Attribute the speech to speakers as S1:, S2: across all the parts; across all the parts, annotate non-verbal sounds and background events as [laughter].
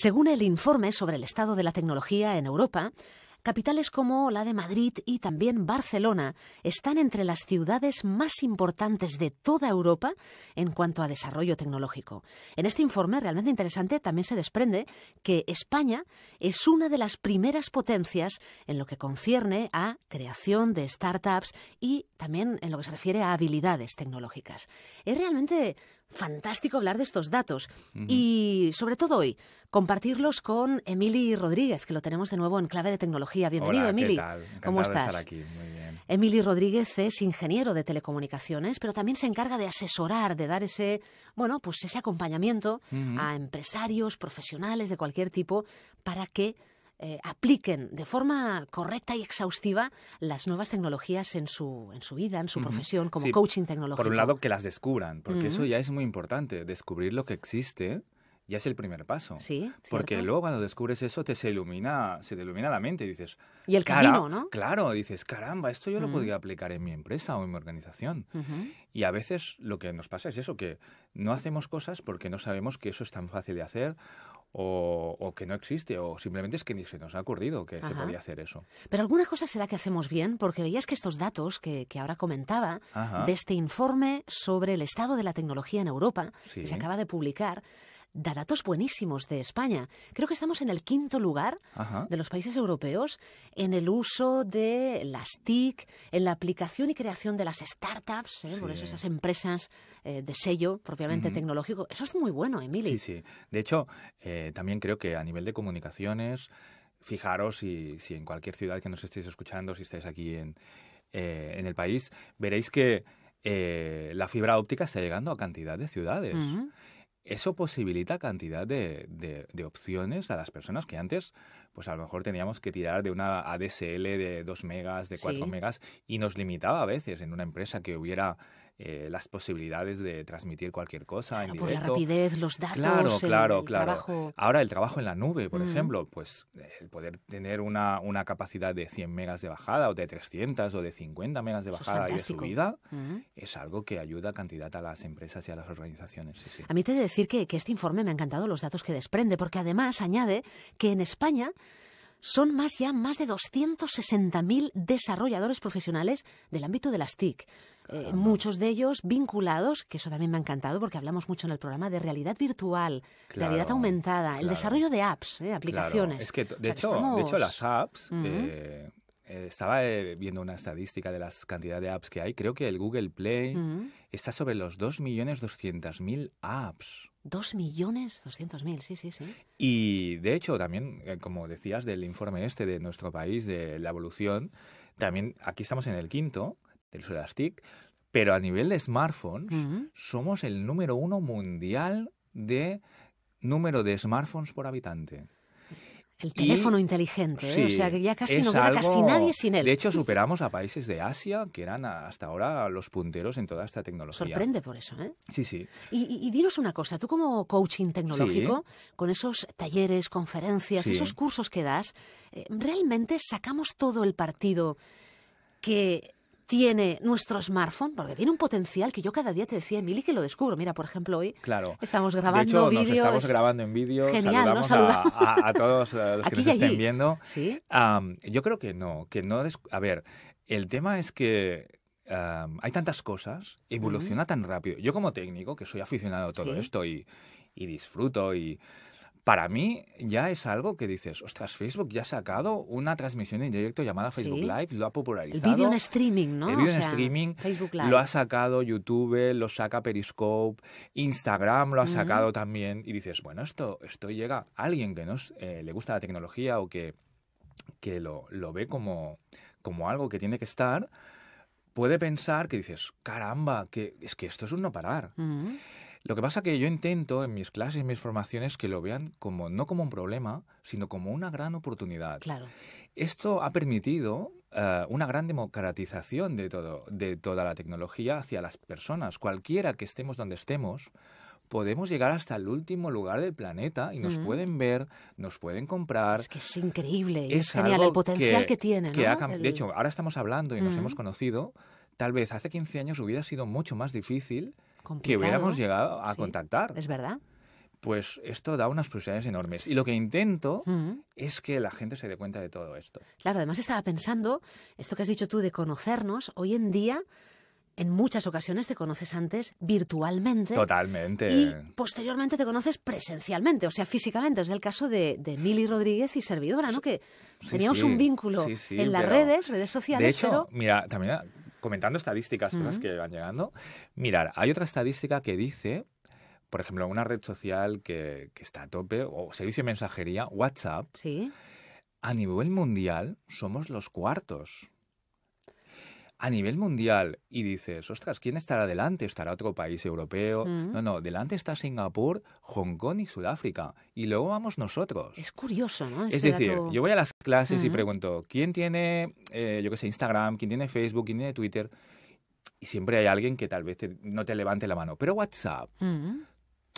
S1: Según el informe sobre el estado de la tecnología en Europa, capitales como la de Madrid y también Barcelona están entre las ciudades más importantes de toda Europa en cuanto a desarrollo tecnológico. En este informe realmente interesante también se desprende que España es una de las primeras potencias en lo que concierne a creación de startups y también en lo que se refiere a habilidades tecnológicas. Es realmente fantástico hablar de estos datos y sobre todo hoy compartirlos con Emily Rodríguez, que lo tenemos de nuevo en Clave de Tecnología. Bienvenido, Emily. ¿Cómo estás? Emily Rodríguez es ingeniero de telecomunicaciones, pero también se encarga de asesorar, de dar ese, bueno, pues ese acompañamiento a empresarios, profesionales de cualquier tipo para que eh, apliquen de forma correcta y exhaustiva las nuevas tecnologías en su, vida, en su profesión, como coaching tecnológico. Por un lado,
S2: que las descubran, porque eso ya es muy importante. Descubrir lo que existe ya es el primer paso. Porque luego cuando descubres eso te se ilumina, se te ilumina la mente y dices. Y el camino, ¿no? Claro, dices, caramba, esto yo lo podría aplicar en mi empresa o en mi organización. Y a veces lo que nos pasa es eso, que no hacemos cosas porque no sabemos que eso es tan fácil de hacer o, que no existe, o simplemente es que ni se nos ha ocurrido que se podía hacer eso.
S1: Pero alguna cosa será que hacemos bien, porque veías que estos datos que, ahora comentaba, de este informe sobre el estado de la tecnología en Europa, que se acaba de publicar, da datos buenísimos de España. Creo que estamos en el quinto lugar de los países europeos en el uso de las TIC, en la aplicación y creación de las startups, ¿eh? por eso esas empresas
S2: eh, de sello propiamente tecnológico. Eso es muy bueno, Emily. Sí, sí. De hecho, eh, también creo que a nivel de comunicaciones, fijaros si, si en cualquier ciudad que nos estéis escuchando, si estáis aquí en, en el país, veréis que... la fibra óptica está llegando a cantidad de ciudades eso posibilita cantidad de, de, de, opciones a las personas que antes, pues a lo mejor teníamos que tirar de una ADSL de 2 megas, de 4 megas, y nos limitaba a veces en una empresa que hubiera eh, las posibilidades de transmitir cualquier cosa en directo. Por la rapidez, los datos, el, Trabajo. Ahora el trabajo en la nube, por mm. ejemplo, pues eh, el poder tener una, capacidad de 100 megas de bajada o de 300 o de 50 megas de bajada y de subida mm. es algo que ayuda cantidad a las empresas y a las organizaciones. A mí
S1: te he de decir que, este informe me ha encantado los datos que desprende, porque además añade que en España son más ya más de 260.000 desarrolladores profesionales del ámbito de las TIC. Eh, muchos de ellos vinculados, que eso también me ha encantado porque hablamos mucho en el programa de realidad virtual, realidad aumentada, el desarrollo de apps, eh, aplicaciones. de, hecho, de hecho, las apps... Eh,
S2: estaba viendo una estadística de las cantidad de apps que hay. Creo que el Google Play está sobre los 2.200.000 apps. 2.200.000, sí, sí, sí. Y de hecho, también, como decías, del informe este de nuestro país, de la evolución, también aquí estamos en el quinto, de las pero a nivel de smartphones, somos el número uno mundial de número de smartphones por habitante. El teléfono inteligente, ¿eh? o sea que ya casi no queda casi nadie sin él. De hecho, [laughs] superamos a países de Asia que eran hasta ahora los punteros en toda esta tecnología. Sorprende por eso, ¿eh? Sí, sí.
S1: Y, y dinos una cosa, tú como coaching tecnológico, con esos talleres, conferencias, esos cursos que das, eh, ¿realmente sacamos todo el partido que tiene nuestro smartphone, porque tiene un potencial que yo cada día te decía, Emily, que lo descubro. Mira, por ejemplo, hoy estamos grabando vídeos. estamos grabando en vídeo. Genial, saludamos, A,
S2: todos eh, los que nos estén viendo. ¿Sí? yo creo que no, que no... A ver, el tema es que hay tantas cosas, evoluciona tan rápido. Yo como técnico, que soy aficionado a todo esto y disfruto y para mí ya es algo que dices, ostras, Facebook ya ha sacado una transmisión en directo llamada Facebook Live, lo ha popularizado. El vídeo en
S1: streaming, ¿no? El vídeo en streaming.
S2: Facebook Live. Lo ha sacado YouTube, lo saca Periscope, Instagram lo ha sacado también. Y dices, bueno, esto, esto llega a alguien que no eh, le gusta la tecnología o que, que lo, lo ve como, como algo que tiene que estar puede pensar que dices, caramba, que es que esto es un no parar. Lo que pasa que yo intento en mis clases, en mis formaciones, que lo vean como no como un problema, sino como una gran oportunidad. Claro. Esto ha permitido eh, una gran democratización de todo, de toda la tecnología hacia las personas. Cualquiera que estemos donde estemos, podemos llegar hasta el último lugar del planeta y nos pueden ver, nos pueden comprar. Es que es increíble, es, genial el potencial que, tiene. Que De hecho, ahora estamos hablando y nos hemos conocido. Tal vez hace 15 años hubiera sido mucho más difícil que hubiéramos llegado a contactar. Es verdad. Pues esto da unas presiones enormes. Y lo que intento es que la gente se dé cuenta de todo esto. Claro, además estaba pensando,
S1: esto que has dicho tú de conocernos, hoy en día en muchas ocasiones te conoces antes virtualmente.
S2: Totalmente. Y
S1: posteriormente te conoces presencialmente, o sea, físicamente. Es el caso de, de Mili Rodríguez y Servidora, ¿no? Que
S2: teníamos un vínculo en las redes,
S1: redes sociales. De hecho,
S2: mira, también comentando estadísticas, con las que van llegando. Mirar, hay otra estadística que dice, por ejemplo, una red social que, está a tope, o servicio de mensajería, WhatsApp. Sí. A nivel mundial somos los cuartos a nivel mundial y dices, ostras, ¿quién estará delante? ¿Estará otro país europeo? Mm. No, no, delante está Singapur, Hong Kong y Sudáfrica. Y luego vamos nosotros. Es
S1: curioso, ¿no? es este decir, yo voy
S2: a las clases y pregunto, ¿quién tiene, eh, yo qué sé, Instagram? ¿Quién tiene Facebook? ¿Quién tiene Twitter? Y siempre hay alguien que tal vez no te levante la mano. Pero WhatsApp. Mm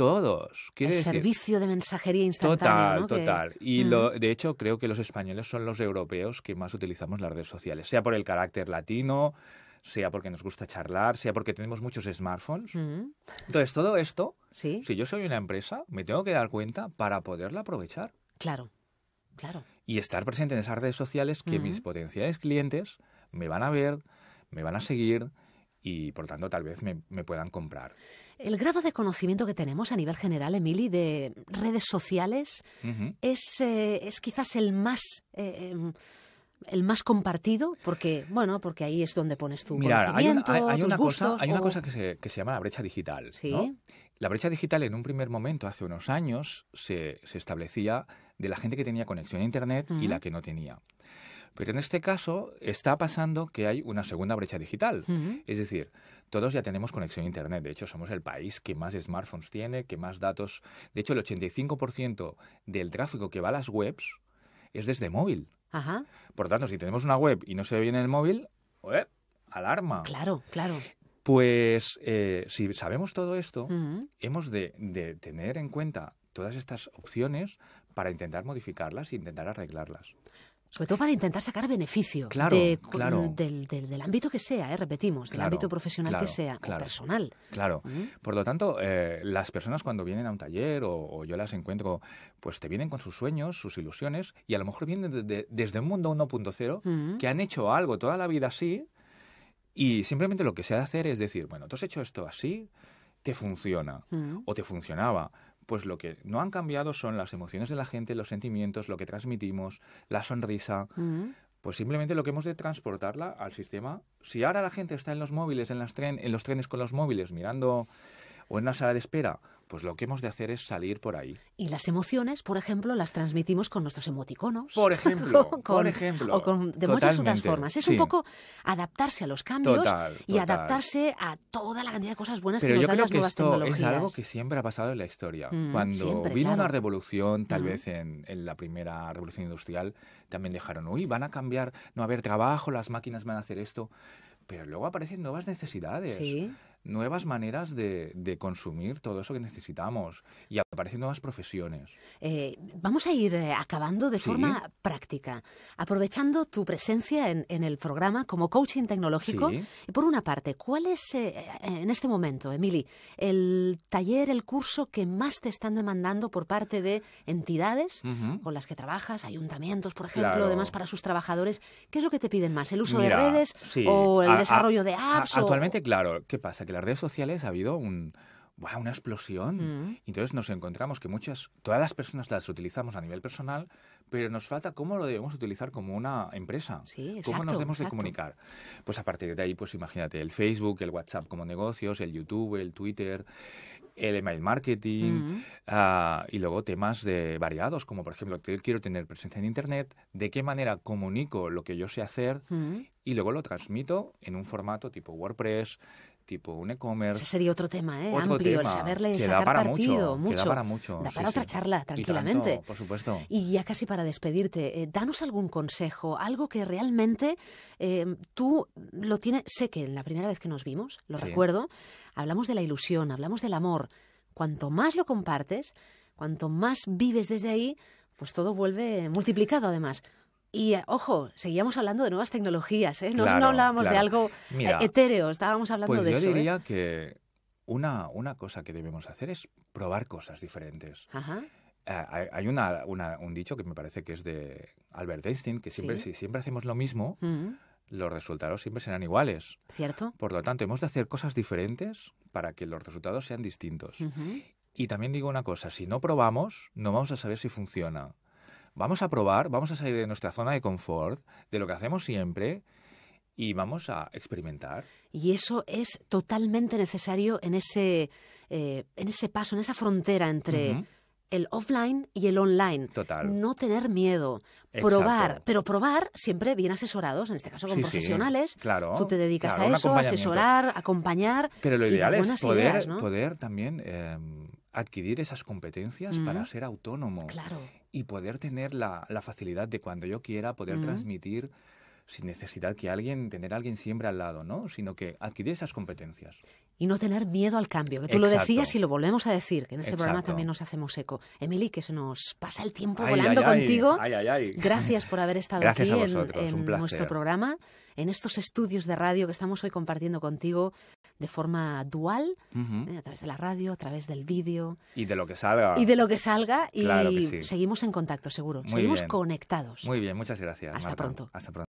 S2: todos. El servicio
S1: de mensajería instantánea. Total, total. Y mm.
S2: de hecho creo que los españoles son los europeos que más utilizamos las redes sociales, sea por el carácter latino, sea porque nos gusta charlar, sea porque tenemos muchos smartphones. Mm. Entonces, todo esto, si yo soy una empresa, me tengo que dar cuenta para poderla aprovechar. Claro, claro. Y estar presente en esas redes sociales que mm. mis potenciales clientes me van a ver, me van a seguir y por tanto tal vez me, puedan comprar.
S1: El grado de conocimiento que tenemos a nivel general, Emily, de redes sociales es, eh, es, quizás el más... Eh, em, el más compartido, porque bueno, porque ahí es donde pones tu Mira, hay, una cosa, hay una cosa
S2: que se, que se, llama la brecha digital. La brecha digital en un primer momento, hace unos años, se, se establecía de la gente que tenía conexión a Internet y la que no tenía. Pero en este caso está pasando que hay una segunda brecha digital. Es decir, todos ya tenemos conexión a Internet. De hecho, somos el país que más smartphones tiene, que más datos. De hecho, el 85% del tráfico que va a las webs es desde móvil. Ajá. Por tanto, si tenemos una web y no se ve bien el móvil, alarma. Claro, claro. Pues eh, si sabemos todo esto, hemos de, de tener en cuenta todas estas opciones para intentar modificarlas e intentar arreglarlas.
S1: Sobre todo para intentar sacar beneficio Del, ámbito que sea, ¿eh? repetimos, del ámbito profesional que sea, personal.
S2: Claro. ¿Mm? Por lo tanto, eh, las personas cuando vienen a un taller o, yo las encuentro, pues te vienen con sus sueños, sus ilusiones, y a lo mejor vienen desde un mundo 1.0 mm. que han hecho algo toda la vida así, y simplemente lo que se de hacer es decir, bueno, tú has hecho esto así, te funciona, mm. o te funcionaba pues lo que no han cambiado son las emociones de la gente, los sentimientos, lo que transmitimos, la sonrisa. Pues simplemente lo que hemos de transportarla al sistema. Si ahora la gente está en los móviles, en, las tren, en los trenes con los móviles, mirando o en la sala de espera, pues lo que hemos de hacer es salir por ahí.
S1: Y las emociones, por ejemplo, las transmitimos con nuestros emoticonos. Por ejemplo, [laughs] por ejemplo. O con, de muchas otras formas. Es un poco adaptarse a los cambios y adaptarse a toda la cantidad de cosas buenas que nos dan las nuevas tecnologías. Es algo
S2: que siempre ha pasado en la historia. Mm, Cuando vino una revolución, tal vez en, la primera revolución industrial, también dejaron, uy, van a cambiar, no va a haber trabajo, las máquinas van a hacer esto. Pero luego aparecen nuevas necesidades. Sí nuevas maneras de, consumir todo eso que necesitamos apareciendo más profesiones. Eh, vamos
S1: a ir eh, acabando de forma práctica, aprovechando tu presencia en, el programa como coaching tecnológico. Por una parte, ¿cuál es eh, en este momento, Emily, el taller, el curso que más te están demandando por parte de entidades con las que trabajas, ayuntamientos, por ejemplo, demás para sus trabajadores? ¿Qué es lo que te piden más? ¿El uso de redes o el desarrollo de apps? Actualmente,
S2: claro. ¿Qué pasa? Que las redes sociales ha habido un ¡Buah, Una explosión. Mm. Entonces nos encontramos que muchas, todas las personas las utilizamos a nivel personal, pero nos falta cómo lo debemos utilizar como una empresa. Sí, cómo nos debemos de comunicar. Pues a partir de ahí, pues imagínate, el Facebook, el WhatsApp como negocios, el YouTube, el Twitter, el email marketing mm. ah, y luego temas de variados, como por ejemplo, quiero tener presencia en Internet, de qué manera comunico lo que yo sé hacer mm. y luego lo transmito en un formato tipo WordPress, tipo un e-commerce. sería otro tema, ¿eh? Amplio, el saberle sacar partido, mucho, da para mucho. Da para otra charla, tranquilamente. Y por supuesto.
S1: Y ya casi para despedirte, eh, danos algún consejo, algo que realmente eh, tú lo tienes. Sé que en la primera vez que nos vimos, lo recuerdo, hablamos de la ilusión, hablamos del amor. Cuanto más lo compartes, cuanto más vives desde ahí, pues todo vuelve multiplicado además. Y eh, ojo, seguíamos hablando de nuevas tecnologías, ¿eh? no, hablábamos de algo eh, etéreo, estábamos hablando pues de yo eso. Yo ¿eh? diría
S2: que una, cosa que debemos hacer es probar cosas diferentes. hay una, un dicho que me parece que es de Albert Einstein, que siempre, si siempre hacemos lo mismo, mm. los resultados siempre serán iguales. ¿Cierto? Por lo tanto, hemos de hacer cosas diferentes para que los resultados sean distintos. Y también digo una cosa, si no probamos, no vamos a saber si funciona vamos a probar, vamos a salir de nuestra zona de confort, de lo que hacemos siempre, y vamos a experimentar.
S1: Y eso es totalmente necesario en ese, eh, en ese paso, en esa frontera entre el offline y el online. Total. No tener miedo, probar, pero probar siempre bien asesorados, en este caso con profesionales. claro. Tú te dedicas a eso, asesorar, acompañar. Pero lo ideal es poder,
S2: también. Em, adquirir esas competencias para ser autónomo y poder tener la, facilidad de cuando yo quiera poder transmitir sin necesidad que alguien, tener a alguien siempre al lado, ¿no? Sino que adquirir esas competencias.
S1: Y no tener miedo al cambio, que tú lo decías y lo volvemos a decir, que en este programa también nos hacemos eco. Emily, que se nos pasa el tiempo volando contigo. Gracias por haber estado aquí en nuestro programa, en estos estudios de radio que estamos hoy compartiendo contigo de forma dual, eh, a través de la radio, a través del vídeo.
S2: Y de lo que salga. Y de lo
S1: que salga y seguimos en contacto, seguro. seguimos conectados.
S2: Muy bien, muchas gracias. Hasta pronto. Hasta pronto.